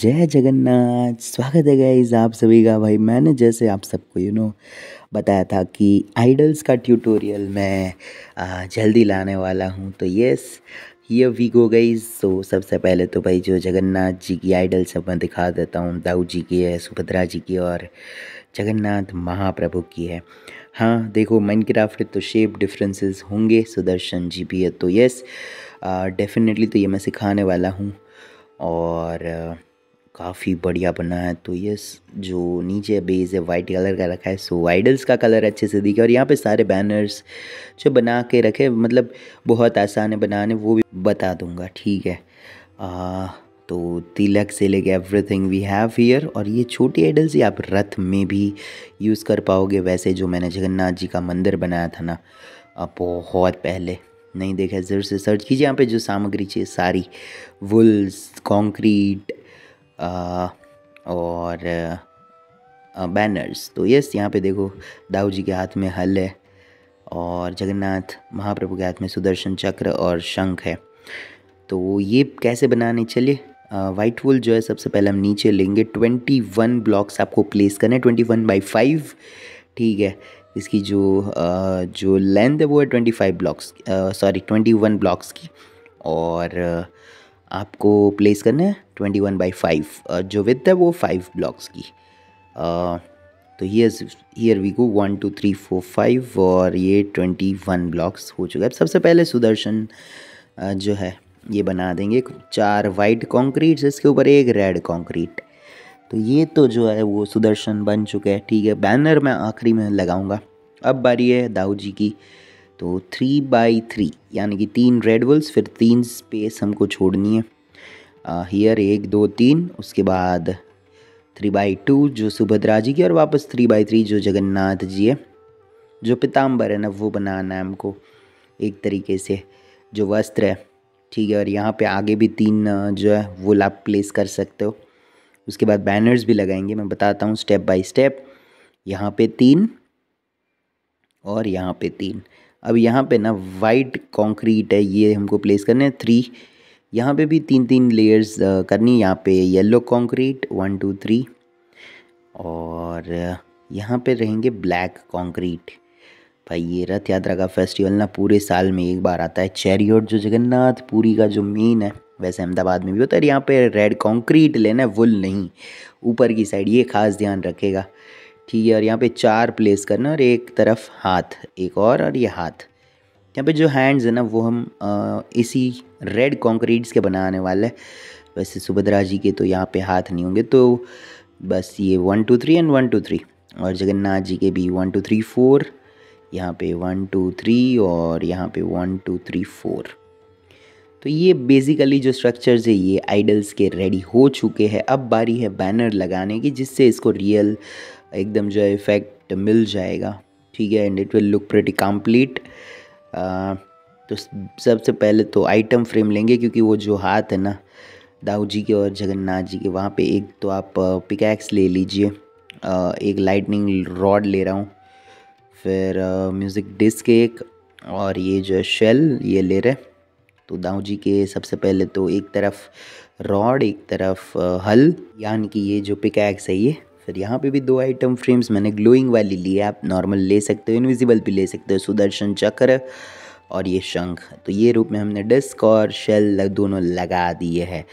जय जगन्नाथ स्वागत है गाइज आप सभी का भाई मैंने जैसे आप सबको यू नो बताया था कि आइडल्स का ट्यूटोरियल मैं जल्दी लाने वाला हूँ तो यस ये वी गो गई तो सबसे पहले तो भाई जो जगन्नाथ जी की आइडल्स अब मैं दिखा देता हूँ दाऊ जी की है सुभद्रा जी की और जगन्नाथ महाप्रभु की है हाँ देखो माइनक्राफ्ट तो शेप डिफरेंसेस होंगे सुदर्शन जी भी है तो यस डेफिनेटली तो ये मैं सिखाने वाला हूँ और काफ़ी बढ़िया बना है तो ये जो नीचे बेस है वाइट कलर का रखा है सो आइडल्स का कलर अच्छे से दिखे और यहाँ पे सारे बैनर्स जो बना के रखे मतलब बहुत आसान है बनाने वो भी बता दूंगा ठीक है आ, तो तिलक से लेके एवरीथिंग वी हैव हियर और ये छोटी आइडल्स ये आप रथ में भी यूज़ कर पाओगे वैसे जो मैंने जगन्नाथ जी का मंदिर बनाया था ना बहुत पहले नहीं देखा ज़रूर से सर्च कीजिए यहाँ पे जो सामग्री चाहिए सारी वुल्स कंक्रीट और बैनर्स तो यस यहाँ पे देखो दाऊ जी के हाथ में हल है और जगन्नाथ महाप्रभु के हाथ में सुदर्शन चक्र और शंख है तो ये कैसे बनाने चलिए वाइट वुल जो है सबसे पहले हम नीचे लेंगे ट्वेंटी वन ब्लॉक्स आपको प्लेस करने ट्वेंटी वन बाई फाइव ठीक है इसकी जो आ, जो लेंथ है वो है twenty five blocks sorry twenty one blocks की और आ, आपको प्लेस करना है ट्वेंटी वन बाई फाइव जो विथ है वो फाइव ब्लॉक्स की आ, तो here we go one two three four five और ये ट्वेंटी वन ब्लॉक्स हो चुका है सबसे पहले सुदर्शन जो है ये बना देंगे चार वाइट कॉन्क्रीट इसके ऊपर एक रेड कॉन्क्रीट तो ये तो जो है वो सुदर्शन बन चुके हैं ठीक है बैनर मैं आखिरी में लगाऊंगा अब बारी है दाऊ जी की तो थ्री बाई थ्री यानी कि तीन रेड बल्स फिर तीन स्पेस हमको छोड़नी है हियर एक दो तीन उसके बाद थ्री बाई टू जो सुभद्रा जी की और वापस थ्री बाई थ्री जो जगन्नाथ जी है जो पिताम्बर है ना वो बनाना है हमको एक तरीके से जो वस्त्र है ठीक है और यहाँ पे आगे भी तीन जो है वो लाप प्लेस कर सकते हो उसके बाद बैनर्स भी लगाएंगे मैं बताता हूँ स्टेप बाय स्टेप यहाँ पे तीन और यहाँ पे तीन अब यहाँ पे ना वाइट कंक्रीट है ये हमको प्लेस करने हैं थ्री यहाँ पे भी तीन तीन लेयर्स करनी है यहाँ पे yellow concrete one two three और यहाँ पे रहेंगे ब्लैक कंक्रीट भाई ये रथ यात्रा का फेस्टिवल ना पूरे साल में एक बार आता है चैरियट जो जगन्नाथ पुरी का जो मेन है वैसे अहमदाबाद में भी होता है यहाँ पे रेड कंक्रीट लेना है वुल नहीं ऊपर की साइड ये खास ध्यान रखेगा ठीक है और यहाँ पे चार प्लेस करना और एक तरफ हाथ एक और और ये हाथ यहाँ पे जो हैंड्स है ना वो हम आ, इसी रेड कॉन्क्रीट्स के बनाने वाले हैं वैसे सुभद्रा जी के तो यहाँ पे हाथ नहीं होंगे तो बस ये one two three and one two three और जगन्नाथ जी के भी वन टू थ्री फोर यहाँ पे वन टू थ्री और यहाँ पे वन टू थ्री फोर तो ये बेसिकली जो स्ट्रक्चर्स है ये आइडल्स के रेडी हो चुके हैं अब बारी है बैनर लगाने की जिससे इसको रियल एकदम जो है इफेक्ट मिल जाएगा ठीक है and it will look pretty complete तो सबसे पहले तो आइटम फ्रेम लेंगे क्योंकि वो जो हाथ है ना दाऊ जी के और जगन्नाथ जी के वहाँ पे एक तो आप पिकैक्स ले लीजिए एक लाइटनिंग रॉड ले रहा हूँ फिर म्यूज़िक डिस्क एक और ये जो है शेल ये ले रहे तो दाऊ जी के सबसे पहले तो एक तरफ रॉड एक तरफ हल यानी कि ये जो पिकैक्स है ये फिर यहाँ पे भी दो आइटम फ्रेम्स मैंने ग्लोइंग वाली ली है आप नॉर्मल ले सकते हो इनविजिबल भी ले सकते हो सुदर्शन चक्र और ये शंख तो ये रूप में हमने डिस्क और शेल दोनों लगा दिए है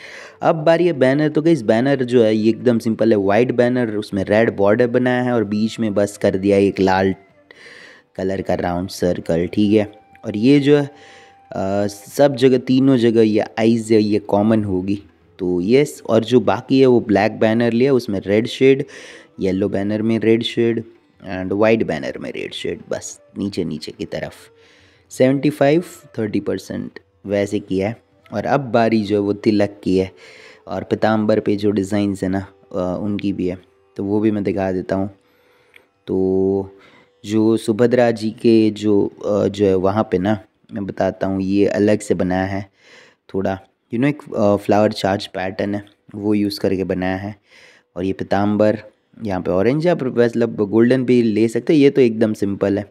अब बारी है बैनर तो गई बैनर जो है ये एकदम सिंपल है वाइट बैनर उसमें रेड बॉर्डर बनाया है और बीच में बस कर दिया एक लाल कलर का राउंड सर्कल ठीक है और ये जो है सब जगह तीनों जगह ये आइज़ ये कॉमन होगी तो यस और जो बाकी है वो ब्लैक बैनर लिया उसमें रेड शेड येलो बैनर में red shade and white banner में रेड शेड बस नीचे नीचे की तरफ सेवेंटी फाइव थर्टी परसेंट वैसे किया है और अब बारी जो है वो तिलक की है और पिताम्बर पे जो डिज़ाइन है ना उनकी भी है तो वो भी मैं दिखा देता हूँ तो जो सुभद्रा जी के जो जो है वहाँ पे ना मैं बताता हूँ ये अलग से बनाया है थोड़ा यू नो एक फ्लावर चार्ज पैटर्न है वो यूज़ करके बनाया है और ये पिताम्बर यहाँ पे ऑरेंज आप मतलब गोल्डन भी ले सकते हो ये तो एकदम सिंपल है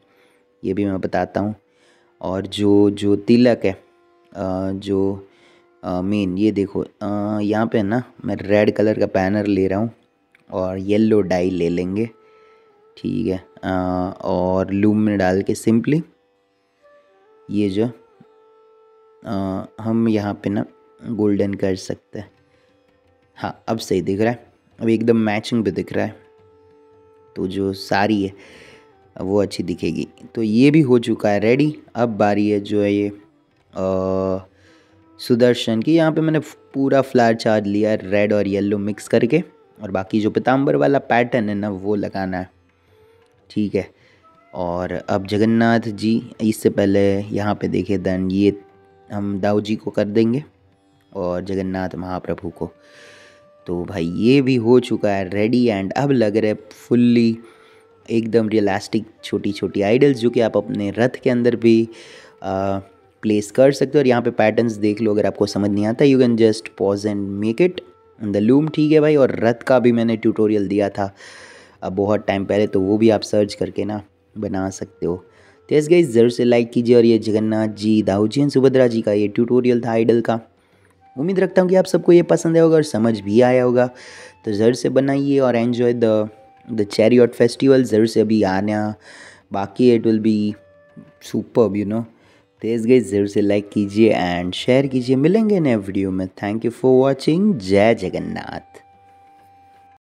ये भी मैं बताता हूँ और जो जो तिलक है uh, जो मेन uh, ये देखो uh, यहाँ पे ना मैं रेड कलर का पैनर ले रहा हूँ और येलो डाई ले लेंगे ठीक है आ, और लूम में डाल के सिंपली ये जो आ, हम यहाँ पे ना गोल्डन कर सकते हैं हाँ अब सही दिख रहा है अब एकदम मैचिंग भी दिख रहा है तो जो साड़ी है वो अच्छी दिखेगी तो ये भी हो चुका है रेडी अब बारी है जो है ये आ, सुदर्शन की यहाँ पे मैंने पूरा फ्लावर चार्ज लिया है रेड और येलो मिक्स करके और बाकी जो पिताम्बर वाला पैटर्न है ना वो लगाना है ठीक है और अब जगन्नाथ जी इससे पहले यहाँ पे देखे देन ये हम दाऊ जी को कर देंगे और जगन्नाथ महाप्रभु को तो भाई ये भी हो चुका है रेडी एंड अब लग रहा है फुल्ली एकदम रियलास्टिक छोटी छोटी आइडल्स जो कि आप अपने रथ के अंदर भी आ, प्लेस कर सकते हो और यहाँ पे पैटर्न्स देख लो अगर आपको समझ नहीं आता you can just pause and make it in the loom ठीक है भाई और रथ का भी मैंने ट्यूटोरियल दिया था अब बहुत टाइम पहले तो वो भी आप सर्च करके ना बना सकते हो तो इस गई ज़रूर से लाइक कीजिए और ये जगन्नाथ जी दाऊ जी एंड सुभद्रा जी का ये ट्यूटोरियल था आइडल का उम्मीद रखता हूँ कि आप सबको ये पसंद आया होगा और समझ भी आया होगा तो ज़रूर से बनाइए और एन्जॉय द द ऑट फेस्टिवल ज़रूर से अभी आना बाकी it will be super you know तेज गई ज़रूर से लाइक कीजिए एंड शेयर कीजिए मिलेंगे नए वीडियो में थैंक यू फॉर वॉचिंग जय जगन्नाथ